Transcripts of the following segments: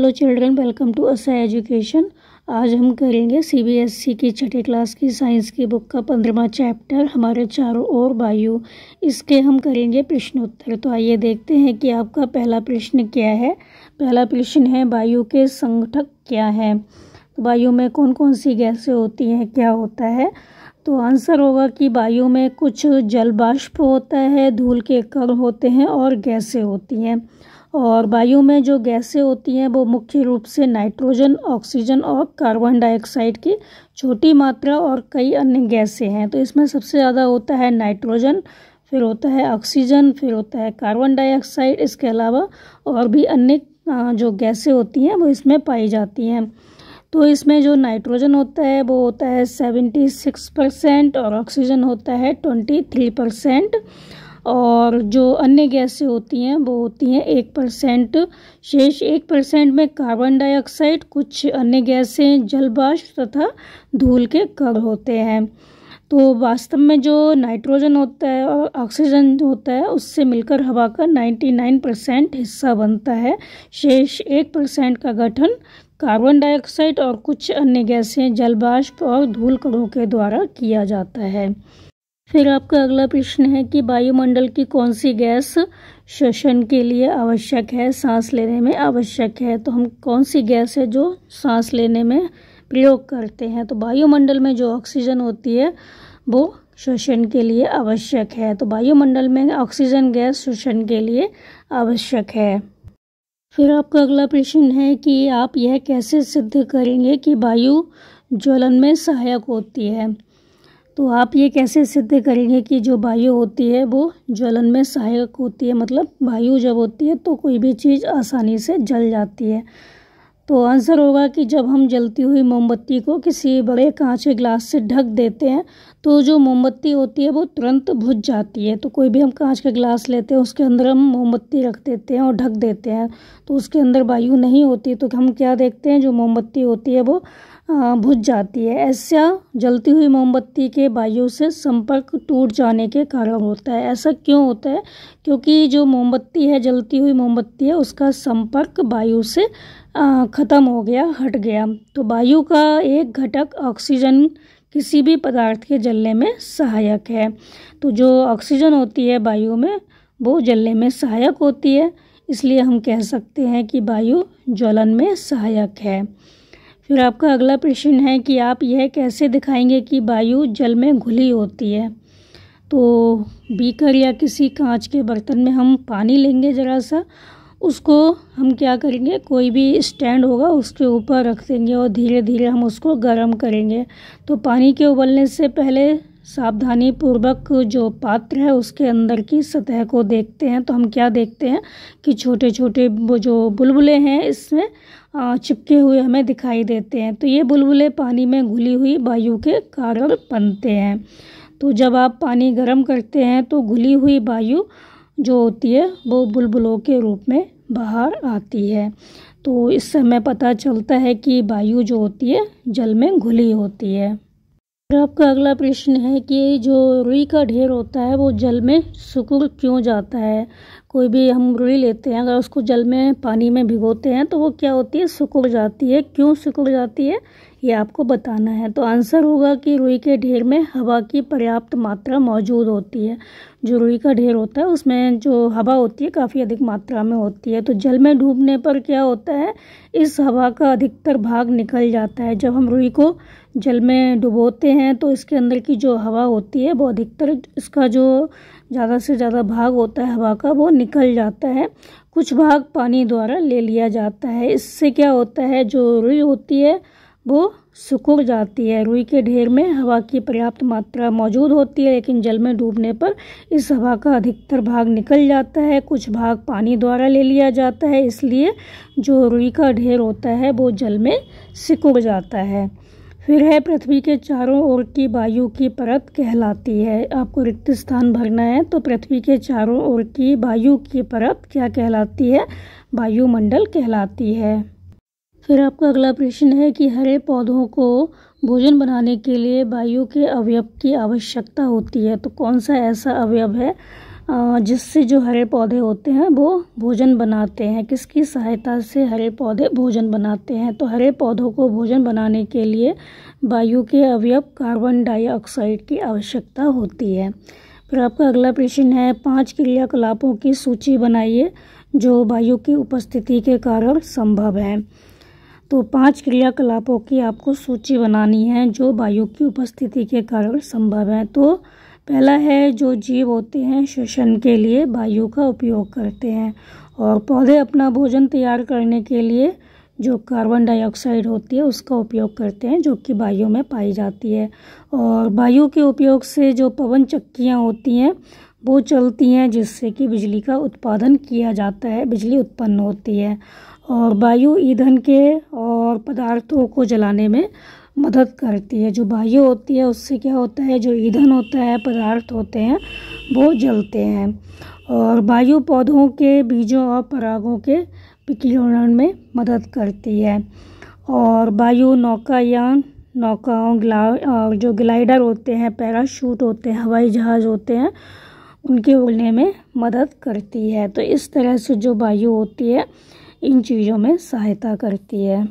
hello children welcome to असा education आज हम करेंगे सीबीएसई e की छठी क्लास की साइंस की बुक का पंद्रहवा चैप्टर हमारे चारों ओर वायु इसके हम करेंगे प्रश्न उत्तर तो आइए देखते हैं कि आपका पहला प्रश्न क्या है पहला प्रश्न है वायु के संगठक क्या है तो वायु में कौन कौन सी गैसें होती हैं क्या होता है तो आंसर होगा कि वायु में कुछ जल बाष्प होता है धूल के कण होते हैं और गैसें होती हैं और वायु में जो गैसें होती हैं वो मुख्य रूप से नाइट्रोजन ऑक्सीजन और कार्बन डाइऑक्साइड की छोटी मात्रा और कई अन्य गैसें हैं तो इसमें सबसे ज़्यादा होता है नाइट्रोजन फिर होता है ऑक्सीजन फिर होता है कार्बन डाइऑक्साइड इसके अलावा और भी अन्य जो गैसें होती हैं वो इसमें पाई जाती हैं तो इसमें जो नाइट्रोजन होता है वो होता है सेवेंटी सिक्स परसेंट और ऑक्सीजन होता है ट्वेंटी थ्री परसेंट और जो अन्य गैसें होती हैं वो होती हैं एक परसेंट शेष एक परसेंट में कार्बन डाइऑक्साइड कुछ अन्य गैसें जलवाष्प तथा धूल के कण होते हैं तो वास्तव में जो नाइट्रोजन होता है और ऑक्सीजन होता है उससे मिलकर हवा का 99 परसेंट हिस्सा बनता है शेष एक परसेंट का गठन कार्बन डाइऑक्साइड और कुछ अन्य गैसें जलवाष्प और धूल कणों के द्वारा किया जाता है फिर आपका अगला प्रश्न है कि वायुमंडल की कौन सी गैस श्वसन के लिए आवश्यक है सांस लेने में आवश्यक है तो हम कौन सी गैस है जो सांस लेने में प्रयोग करते हैं तो वायुमंडल में जो ऑक्सीजन होती है वो श्वसन के लिए आवश्यक है तो वायुमंडल में ऑक्सीजन गैस श्वसन के लिए आवश्यक है फिर आपका अगला प्रश्न है कि आप यह कैसे सिद्ध करेंगे कि वायु ज्वलन में सहायक होती है तो आप ये कैसे सिद्ध करेंगे कि जो वायु होती है वो ज्वलन में सहायक होती है मतलब वायु जब होती है तो कोई भी चीज़ आसानी से जल जाती है तो आंसर होगा कि जब हम जलती हुई मोमबत्ती को किसी बड़े कांच के ग्लास से ढक देते हैं तो जो मोमबत्ती होती है वो तुरंत बुझ जाती है तो कोई भी हम कांच का ग्लास लेते हैं उसके अंदर हम मोमबत्ती रख देते हैं और ढक देते हैं तो उसके अंदर वायु नहीं होती तो हम क्या देखते हैं जो मोमबत्ती होती है वो भुज हाँ, जाती है ऐसा जलती हुई मोमबत्ती के वायु से संपर्क टूट जाने के कारण होता है ऐसा क्यों होता है क्योंकि जो मोमबत्ती है जलती हुई मोमबत्ती है उसका संपर्क वायु से ख़त्म हो गया हट गया तो वायु का एक घटक ऑक्सीजन किसी भी पदार्थ के जलने में सहायक है तो जो ऑक्सीजन होती है वायु में वो जलने में सहायक होती है इसलिए हम कह सकते हैं कि वायु ज्वलन में सहायक है फिर आपका अगला प्रश्न है कि आप यह कैसे दिखाएंगे कि वायु जल में घुली होती है तो बीकर या किसी कांच के बर्तन में हम पानी लेंगे ज़रा सा उसको हम क्या करेंगे कोई भी स्टैंड होगा उसके ऊपर रख देंगे और धीरे धीरे हम उसको गर्म करेंगे तो पानी के उबलने से पहले सावधानी पूर्वक जो पात्र है उसके अंदर की सतह को देखते हैं तो हम क्या देखते हैं कि छोटे छोटे वो जो बुलबुले हैं इसमें चिपके हुए हमें दिखाई देते हैं तो ये बुलबुले पानी में घुली हुई वायु के कारण बनते हैं तो जब आप पानी गर्म करते हैं तो घुली हुई वायु जो होती है वो बुलबुलों के रूप में बाहर आती है तो इससे हमें पता चलता है कि वायु जो होती है जल में घुली होती है आपका अगला प्रश्न है कि जो रुई का ढेर होता है वो जल में सुकुड़ क्यों जाता है कोई भी हम रुई लेते हैं अगर उसको जल में पानी में भिगोते हैं तो वो क्या होती है सुकुड़ जाती है क्यों सिकुड़ जाती है ये आपको बताना है तो आंसर होगा कि रुई के ढेर में हवा की पर्याप्त मात्रा मौजूद होती है जो रुई का ढेर होता है उसमें जो हवा होती है काफ़ी अधिक मात्रा में होती है तो जल में डूबने पर क्या होता है इस हवा का अधिकतर भाग निकल जाता है जब हम रुई को जल में डुबोते हैं तो इसके अंदर की जो हवा होती है वो अधिकतर इसका जो ज़्यादा से ज़्यादा भाग होता है हवा का वो निकल जाता है कुछ भाग पानी द्वारा ले लिया जाता है इससे क्या होता है जो रुई होती है वो सिकुड़ जाती है रुई के ढेर में हवा की पर्याप्त मात्रा मौजूद होती है लेकिन जल में डूबने पर इस हवा का अधिकतर भाग निकल जाता है कुछ भाग पानी द्वारा ले लिया जाता है इसलिए जो रुई का ढेर होता है वो जल में सिकुड़ जाता है फिर है पृथ्वी के चारों ओर की वायु की परत कहलाती है आपको रिक्त स्थान भरना है तो पृथ्वी के चारों ओर की वायु की परत क्या कहलाती है वायुमंडल कहलाती है फिर आपका अगला प्रश्न है कि हरे पौधों को भोजन बनाने के लिए वायु के अवयव की आवश्यकता होती है तो कौन सा ऐसा अवयव है जिससे जो हरे पौधे होते हैं वो भोजन बनाते हैं किसकी सहायता से हरे पौधे भोजन बनाते हैं तो हरे पौधों को भोजन बनाने के लिए वायु के अवयव कार्बन डाइऑक्साइड की आवश्यकता होती है फिर आपका अगला प्रश्न है पांच क्रियाकलापों की सूची बनाइए जो वायु की उपस्थिति के कारण संभव है तो पांच क्रियाकलापों की आपको सूची बनानी है जो वायु की उपस्थिति के कारण संभव है तो पहला है जो जीव होते हैं शोषण के लिए वायु का उपयोग करते हैं और पौधे अपना भोजन तैयार करने के लिए जो कार्बन डाइऑक्साइड होती है उसका उपयोग करते हैं जो कि वायु में पाई जाती है और वायु के उपयोग से जो पवन चक्कियाँ होती हैं वो चलती हैं जिससे कि बिजली का उत्पादन किया जाता है बिजली उत्पन्न होती है और वायु ईंधन के और पदार्थों को जलाने में मदद करती है जो वायु होती है उससे क्या होता है जो ईंधन होता है पदार्थ होते हैं वो जलते हैं और वायु पौधों के बीजों और परागों के विकिरण में मदद करती है और वायु नौकायान नौकाओं ग्ला और जो ग्लाइडर होते हैं पैराशूट होते हैं हवाई जहाज़ होते हैं उनके उड़ने में मदद करती है तो इस तरह से जो वायु होती है इन चीज़ों में सहायता करती है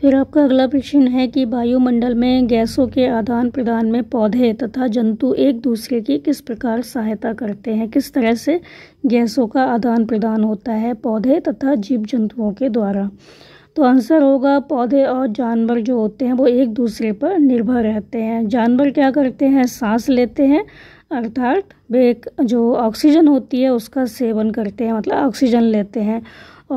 फिर आपका अगला प्रश्न है कि वायुमंडल में गैसों के आदान प्रदान में पौधे तथा जंतु एक दूसरे की किस प्रकार सहायता करते हैं किस तरह से गैसों का आदान प्रदान होता है पौधे तथा जीव जंतुओं के द्वारा तो आंसर होगा पौधे और जानवर जो होते हैं वो एक दूसरे पर निर्भर रहते हैं जानवर क्या करते हैं सांस लेते हैं अर्थात वे जो ऑक्सीजन होती है उसका सेवन करते हैं मतलब ऑक्सीजन लेते हैं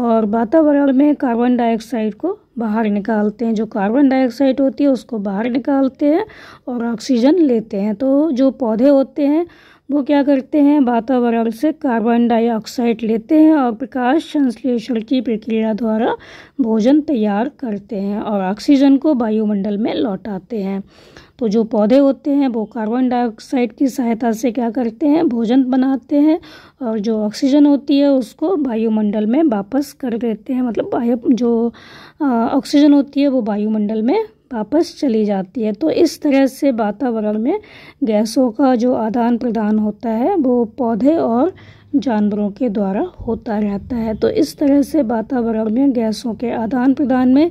और वातावरण में कार्बन डाइऑक्साइड को बाहर निकालते हैं जो कार्बन डाइऑक्साइड होती है उसको बाहर निकालते हैं और ऑक्सीजन लेते हैं तो जो पौधे होते हैं वो क्या करते हैं वातावरण से कार्बन डाइऑक्साइड लेते हैं और प्रकाश संश्लेषण की प्रक्रिया द्वारा भोजन तैयार करते हैं और ऑक्सीजन को वायुमंडल में लौटाते हैं तो जो पौधे होते हैं वो कार्बन डाइऑक्साइड की सहायता से क्या करते हैं भोजन बनाते हैं और जो ऑक्सीजन होती है उसको वायुमंडल में वापस कर देते हैं मतलब जो ऑक्सीजन होती है वो वायुमंडल में वापस चली जाती है तो इस तरह से वातावरण में गैसों का जो आदान प्रदान होता है वो पौधे और जानवरों के द्वारा होता रहता है तो इस तरह से वातावरण में गैसों के आदान प्रदान में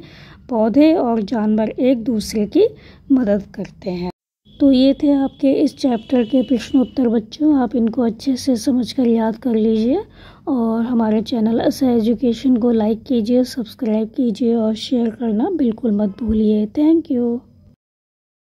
पौधे और जानवर एक दूसरे की मदद करते हैं तो ये थे आपके इस चैप्टर के प्रश्नोत्तर बच्चों आप इनको अच्छे से समझ कर याद कर लीजिए और हमारे चैनल अस एजुकेशन को लाइक कीजिए सब्सक्राइब कीजिए और शेयर करना बिल्कुल मत भूलिए थैंक यू